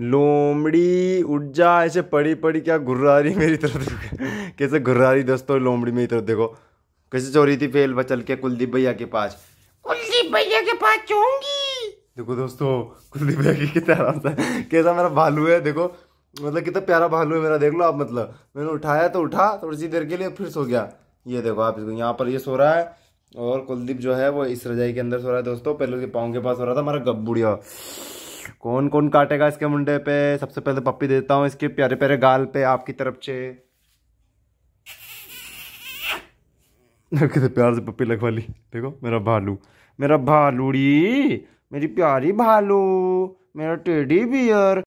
लोमड़ी उठ जा ऐसे पड़ी पड़ी क्या घुर्रा रही मेरी तरफ कैसे घुर्रा रही दोस्तों लोमड़ी मेरी तरफ देखो कैसे चोरी थी फेल बचल के कुलदीप भैया के पास कुलदीप भैया के पास चोंगी देखो दोस्तों कुलदीप भैया की कितना आराम से कैसा मेरा भालू है देखो मतलब कितना प्यारा भालू है मेरा देख लो आप मतलब मैंने उठाया तो उठा थोड़ी सी देर के लिए फिर सो गया ये देखो आप इसको यहाँ पर ये सो रहा है और कुलदीप जो है वो इस रजाई के अंदर सो रहा है दोस्तों पहले उसके पाँव के पास सो रहा था हमारा गब्बुड़िया कौन कौन काटेगा इसके मुंडे पे सबसे पहले पप्पी देता हूँ इसके प्यारे प्यारे गाल पे आपकी तरफ से कितने प्यार से पप्पी लगवा ली देखो मेरा भालू मेरा भालूड़ी मेरी प्यारी भालू मेरा टेडी बियर